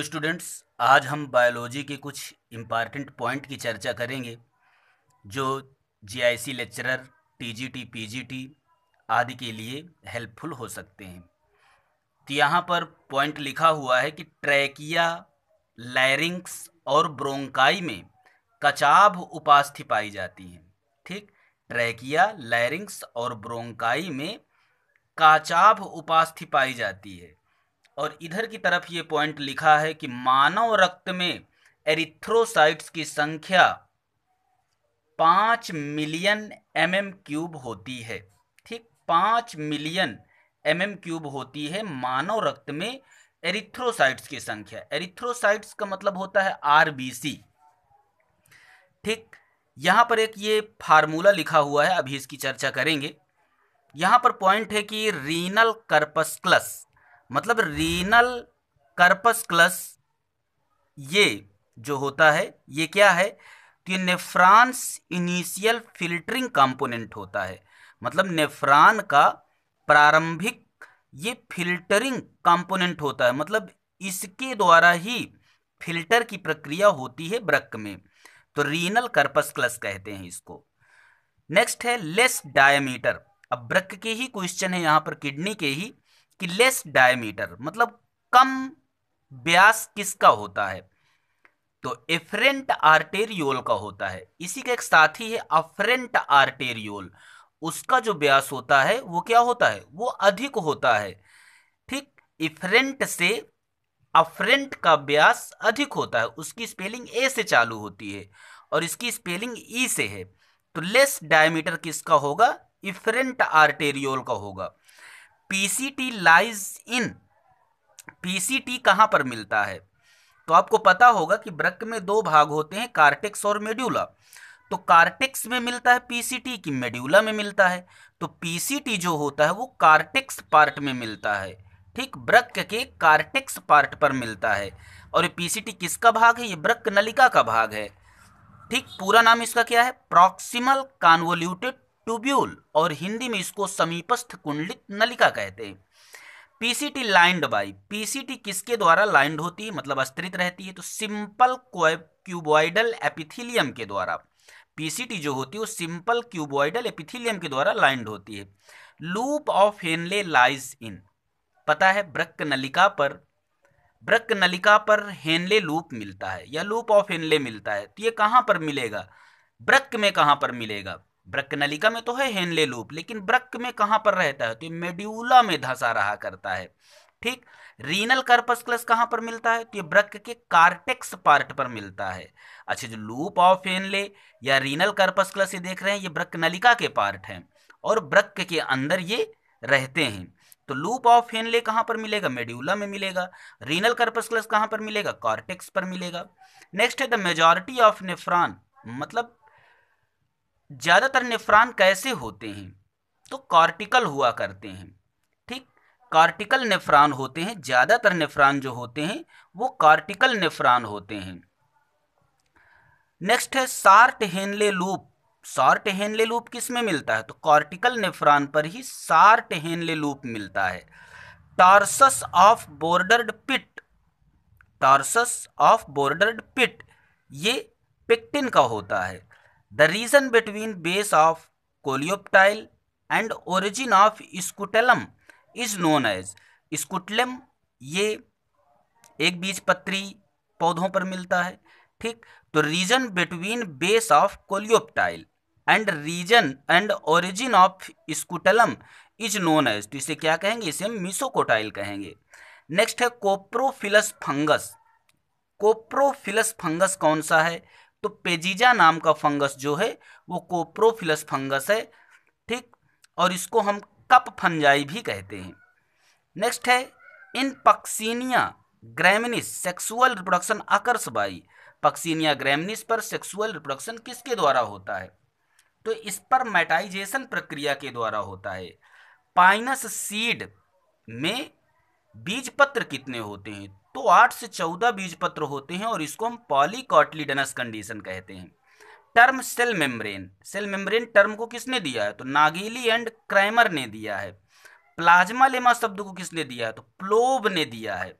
तो स्टूडेंट्स आज हम बायोलॉजी के कुछ इम्पॉर्टेंट पॉइंट की चर्चा करेंगे जो जीआईसी लेक्चरर टीजीटी पीजीटी आदि के लिए हेल्पफुल हो सकते हैं तो यहाँ पर पॉइंट लिखा हुआ है कि ट्रैकिया लैरिंग्स और ब्रोंकाई में कचाब उपास्थि पाई जाती हैं ठीक ट्रैकिया लैरिंग्स और ब्रोंकाई में काचाभ उपास्थि पाई जाती है और इधर की तरफ ये पॉइंट लिखा है कि मानव रक्त में एरिथ्रोसाइट्स की संख्या पाँच मिलियन एम एम क्यूब होती है ठीक पाँच मिलियन एम एम क्यूब होती है मानव रक्त में एरिथ्रोसाइट्स की संख्या एरिथ्रोसाइट्स का मतलब होता है आर बी सी ठीक यहाँ पर एक ये फार्मूला लिखा हुआ है अभी इसकी चर्चा करेंगे यहाँ पर पॉइंट है कि रीनल कर्पस्कलस मतलब रीनल कर्पस क्लस ये जो होता है ये क्या है कि नेफ्रांस इनिशियल फिल्टरिंग कंपोनेंट होता है मतलब नेफ्रान का प्रारंभिक ये फिल्टरिंग कंपोनेंट होता है मतलब इसके द्वारा ही फिल्टर की प्रक्रिया होती है ब्रक में तो रीनल कर्पस क्लस कहते हैं इसको नेक्स्ट है लेस डायमीटर अब ब्रक के ही क्वेश्चन है यहाँ पर किडनी के ही कि लेस डायमीटर मतलब कम व्यास किसका होता है तो एफरेंट आर्टेरियोल का होता है इसी का एक साथी है अफरेंट आर्टेरियोल उसका जो व्यास होता है वो क्या होता है वो अधिक होता है ठीक इफरेंट से अफरेंट का व्यास अधिक होता है उसकी स्पेलिंग ए से चालू होती है और इसकी स्पेलिंग ई e से है तो लेस डायमीटर किसका होगा इफरेंट आर्टेरियोल का होगा पीसीटी लाइज इन पीसीटी कहाँ पर मिलता है तो आपको पता होगा कि ब्रक में दो भाग होते हैं कार्टिक्स और मेड्यूला तो कार्टिक्स में मिलता है पीसीटी की मेड्यूला में मिलता है तो पीसीटी जो होता है वो कार्टिक्स पार्ट में मिलता है ठीक ब्रक के कार्टिक्स पार्ट पर मिलता है और ये पीसीटी किसका भाग है ये ब्रक नलिका का भाग है ठीक पूरा नाम इसका क्या है प्रॉक्सिमल कॉन्वोल्यूटेड ट्यूब्यूल और हिंदी में इसको समीपस्थ कुंडलित नलिका कहते हैं पीसीटी लाइंड बाई पीसीटी किसके द्वारा लाइंड होती है मतलब अस्त्रित रहती है तो सिंपल क्यूबॉइडल एपिथीलियम के द्वारा पीसीटी जो होती है वो सिंपल क्यूबॉइडल एपिथीलियम के द्वारा लाइंड होती है loop of Henle lies in पता है ब्रक नलिका पर ब्रक नलिका पर हेनले लूप मिलता है या लूप ऑफ हेनले मिलता है तो ये कहाँ पर मिलेगा ब्रक में कहाँ पर मिलेगा ब्रक नलिका में तो है हेनले लूप लेकिन ब्रक में कहां पर रहता है तो ये मेड्यूला में धंसा रहा करता है ठीक रीनल कर्पस्कलस कहां पर मिलता है तो ये ब्रक के कार्टेक्स पार्ट पर मिलता है अच्छा जो लूप ऑफ हेनले या रीनल कर्पस्कलस ये देख रहे हैं ये ब्रक नलिका के पार्ट है और ब्रक के अंदर ये रहते हैं तो लूप ऑफ हेनले कहां पर मिलेगा मेड्यूला में मिलेगा रीनल कर्पस्कलस कहां पर मिलेगा कार्टेक्स पर मिलेगा नेक्स्ट है द मेजोरिटी ऑफ नेफ्रॉन मतलब ज़्यादातर नेफ्रॉन कैसे होते हैं तो कॉर्टिकल हुआ करते हैं ठीक कॉर्टिकल नेफ्रॉन होते हैं ज़्यादातर नेफ्रॉन जो होते हैं वो कॉर्टिकल नेफ्रॉन होते हैं नेक्स्ट है short Henle loop short Henle loop किस में मिलता है तो कॉर्टिकल नेफ्रॉन पर ही सार्ट हेनले लूप मिलता है tarsus of bordered pit tarsus of bordered pit ये पिक्टिन का होता है the region between base of coleoptile and origin of scutellum is known as scutellum ये एक पत्री पौधों पर मिलता है ठीक तो region between base of coleoptile and region and origin of scutellum is known as तो इसे क्या कहेंगे इसे हम मिसोकोटाइल कहेंगे नेक्स्ट है कोप्रोफिलस फंगस कोप्रोफिलस फंगस कौन सा है तो पेजीजा नाम का फंगस जो है वो कोप्रोफिलस फंगस है ठीक और इसको हम कप फंजाई भी कहते हैं नेक्स्ट है in Puccinia graminis sexual reproduction आकर्ष बाई पक्सीनिया ग्रेमिनिस पर सेक्सुअल रिप्रोडक्शन किसके द्वारा होता है तो इस पर मेटाइजेशन प्रक्रिया के द्वारा होता है पाइनस सीड में बीज पत्र कितने होते हैं तो आठ से चौदह बीज पत्र होते हैं और इसको हम पॉलीकॉटलीडनस कंडीशन कहते हैं term cell membrane cell membrane term को किसने दिया है तो नागेली एंड क्रैमर ने दिया है प्लाज्मा लेमा शब्द को किसने दिया है तो प्लोब ने दिया है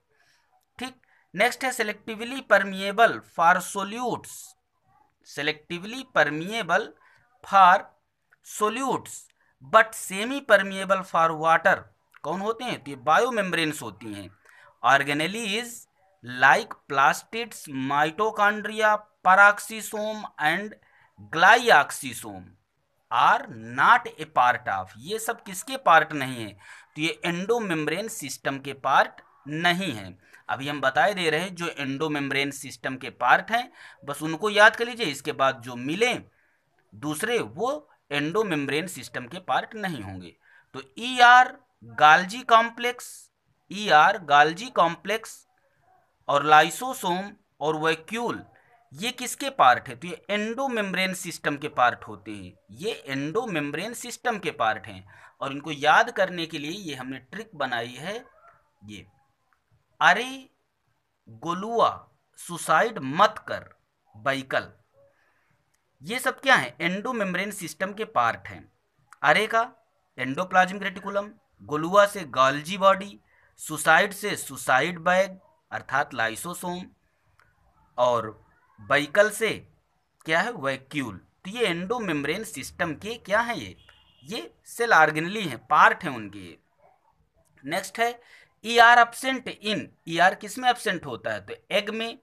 ठीक नेक्स्ट है selectively permeable for solutes selectively permeable for solutes but semi permeable for water कौन होते हैं तो ये बायोमेम्ब्रेन्स होती हैं organelle like like mitochondria peroxisome and and are not a part of ये सब किसके पार्ट नहीं है तो ये एंडोमेम्ब्रेन सिस्टम के पार्ट नहीं है अभी हम बताए दे रहे हैं जो एंडोमेम्ब्रेन सिस्टम के पार्ट हैं बस उनको याद कर लीजिए इसके बाद जो मिले दूसरे वो एंडोमेम्ब्रेन सिस्टम के पार्ट नहीं होंगे तो E R Golgi complex E R Golgi complex और लाइसोसोम और वैक्यूल ये किसके पार्ट है तो ये एंडोमेम्ब्रेन सिस्टम के पार्ट होते हैं ये एंडोमेम्ब्रेन सिस्टम के पार्ट हैं और इनको याद करने के लिए ये हमने ट्रिक बनाई है ये अरे गोलुआ सुसाइड मत कर बाइकल ये सब क्या है एंडोमेम्ब्रेन सिस्टम के पार्ट हैं अरे का एंडोप्लाज्मिक रेटिकुलम गोलुआ से गाल्जी बॉडी सुसाइड से सुसाइड बैग अर्थात लाइसोसोम और बैकल से क्या है वैक्यूल तो ये एंडोमेम्ब्रेन सिस्टम के क्या है ये ये सेल आर्गेनली है पार्ट है उनके ये नेक्स्ट है E R absent in E R किस में एबसेंट होता है तो एग में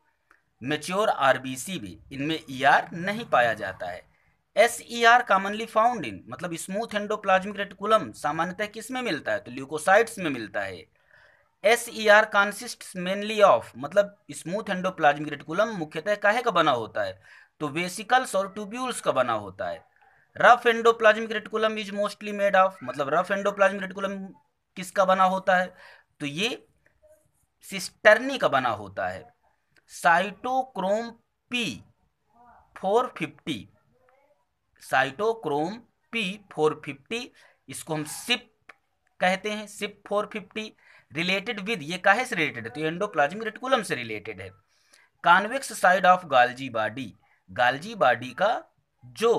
मेच्योर आरबीसी भी इनमें ई e आर नहीं पाया जाता है S E R commonly found in मतलब स्मूथ एंडोप्लाज्मिक रेटिकुलम सामान्यतः किस तो में मिलता है तो ल्यूकोसाइट्स में मिलता है S E R consist mainly of मतलब स्मूथ एंडोप्लाज्मिक रेटिकुलम मुख्यतः काहे का बना होता है तो वेसिकल्स और ट्यूब्यूल्स का बना होता है rough endoplasmic reticulum is mostly made of मतलब रफ एंडोप्लाज्मिक रेटिकुलम किसका बना होता है तो ये सिस्टर्नी का बना होता है साइटोक्रोम पी 450 साइटोक्रोम पी 450 इसको हम सिप कहते हैं सिप 450 रिलेटेड विद ये काहे से रिलेटेड है तो एंडोप्लाज्मिक रेटिकुलम से रिलेटेड है convex side of Golgi body Golgi body का जो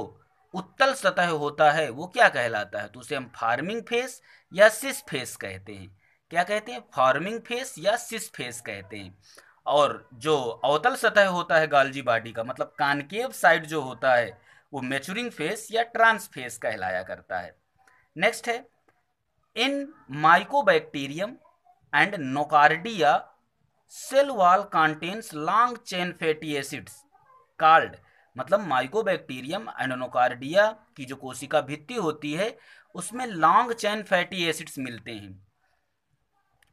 उत्तल सतह होता है वो क्या कहलाता है तो उसे हम फार्मिंग फेस या सिस फेस कहते हैं क्या कहते हैं फार्मिंग फेस या सिस फेस कहते हैं और जो अवतल सतह होता है गालजी बॉडी का मतलब कानकेव साइड जो होता है वो मेचुरिंग फेस या ट्रांस फेस कहलाया करता है नेक्स्ट है in Mycobacterium and nocardia, cell wall contains long chain fatty acids called मतलब माइकोबैक्टीरियम एंड नोकार्डिया की जो कोशिका भित्ति होती है उसमें लॉन्ग चेन फैटी एसिड्स मिलते हैं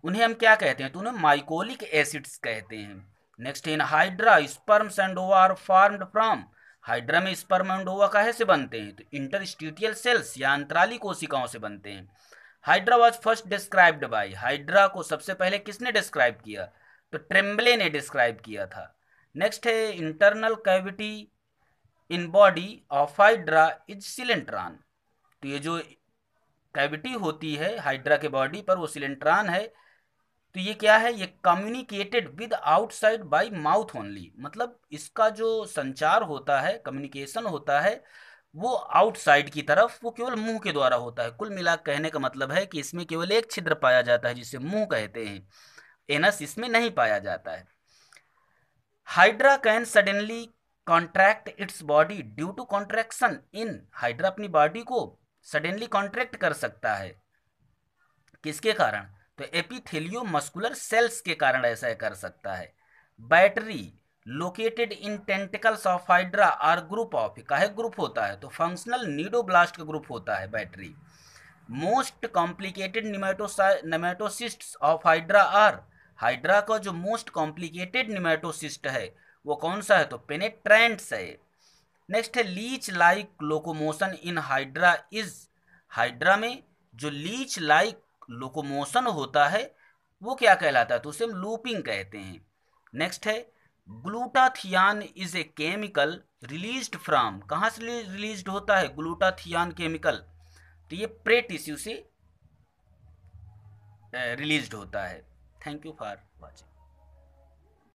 उन्हें हम क्या कहते हैं तो उन्हें माइकोलिक एसिड्स कहते हैं next in Hydra sperms and ova are formed from Hydra में स्पर्म एंड ओवा काहे से बनते हैं तो इंटरस्टिटियल सेल्स या अंतराली कोशिकाओं से बनते हैं Hydra was first described by Hydra को सबसे पहले किसने डिस्क्राइब किया तो ट्रेम्बले ने डिस्क्राइब किया था नेक्स्ट है internal cavity in body of Hydra is coelenteron तो ये जो कैविटी होती है हाइड्रा के बॉडी पर वो सिलेंट्रॉन है तो ये क्या है ये communicated with outside by mouth only मतलब इसका जो संचार होता है कम्युनिकेशन होता है वो आउटसाइड की तरफ वो केवल मुंह के द्वारा होता है कुल मिला कहने का मतलब है कि इसमें केवल एक छिद्र पाया जाता है जिसे मुंह कहते हैं एनस इसमें नहीं पाया जाता है Hydra can suddenly contract its body due to contraction in Hydra अपनी बॉडी को सडनली कॉन्ट्रैक्ट कर सकता है किसके कारण तो एपिथेलियो मस्कुलर सेल्स के कारण ऐसा कर सकता है battery located in tentacles of Hydra are group of कहे ग्रुप होता है तो फंक्शनल नीडोब्लास्ट का ग्रुप होता है battery most complicated nematocyst of Hydra are Hydra का जो मोस्ट कॉम्प्लिकेटेड निमेटोसिस्ट है वो कौन सा है तो पेनेट्रेंट्स है नेक्स्ट है leech like locomotion in Hydra is Hydra में जो लीच लाइक लोकोमोशन होता है वो क्या कहलाता है तो उसे हम लूपिंग कहते हैं नेक्स्ट है glutathione is a chemical released from कहाँ से रिलीज्ड होता है ग्लूटाथियान केमिकल तो ये प्रे टिश्यू से रिलीज्ड होता है थैंक यू फॉर वॉचिंग